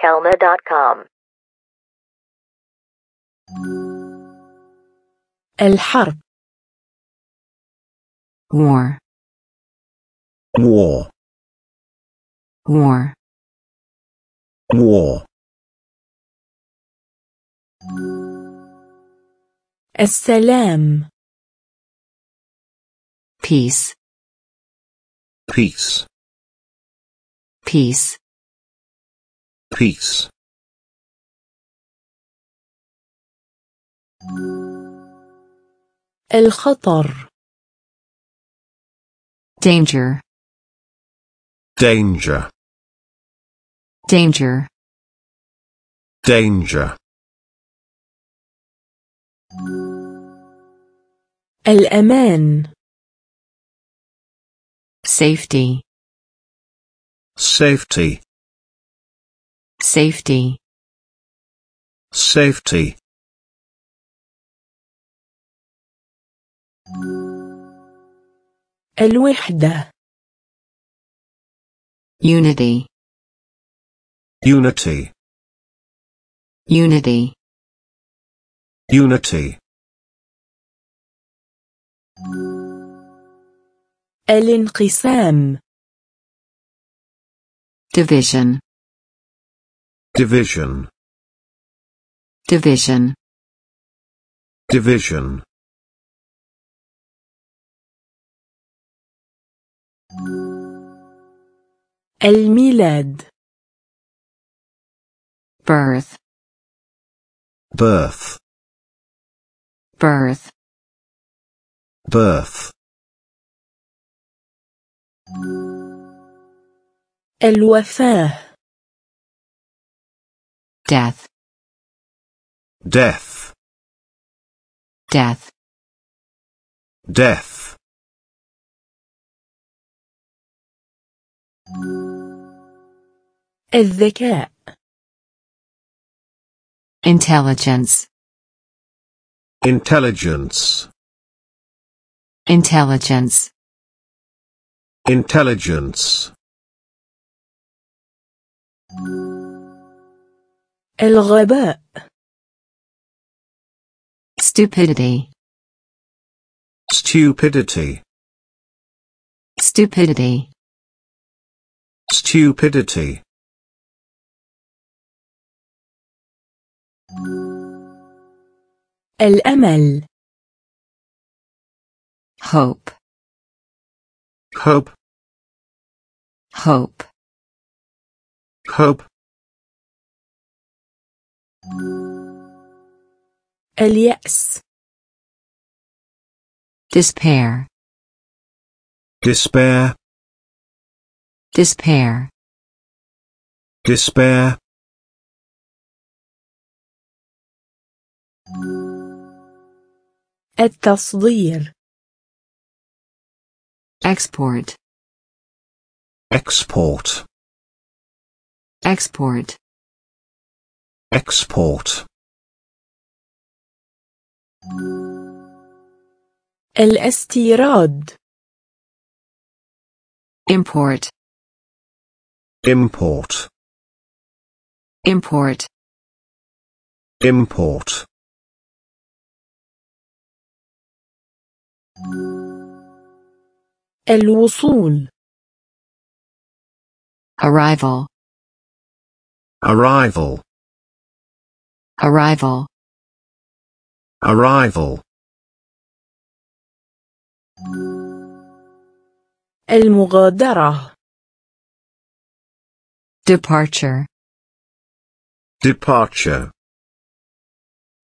kelma.com الحرب war war war war السلام peace peace peace Peace. الخطر danger danger danger danger الأمان safety safety Safety. Safety. الوحدة. Unity. Unity. Unity. Unity. الانقسام. Division. Division. Division. Division. El Milad. Birth. Birth. Birth. Birth. El Wafah death death death death الذكاء intelligence intelligence intelligence intelligence الغباء stupidity stupidity stupidity stupidity الأمل hope hope hope hope اليأس despair despair despair despair التصدير export export export export الاستيراد import import import import الوصول arrival arrival Arrival. Arrival. المغادرة. Departure. Departure.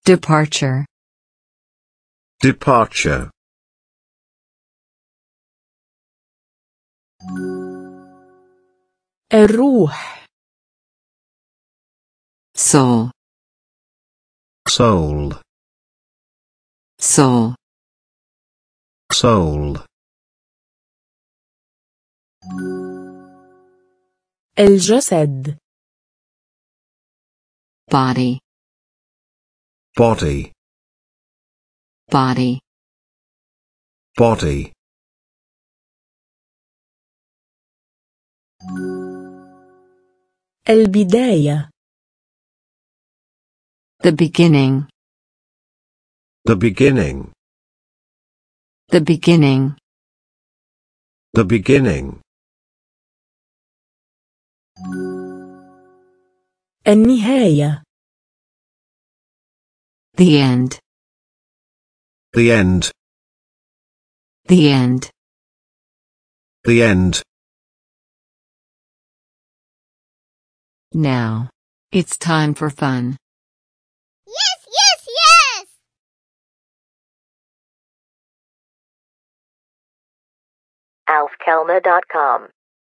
Departure. Departure. الروح. Soul soul soul soul الجسد body body body body البداية the beginning. The beginning. The beginning. The beginning. النهاية. The end. The end. The end. The end. Now. It's time for fun. alfkelma.com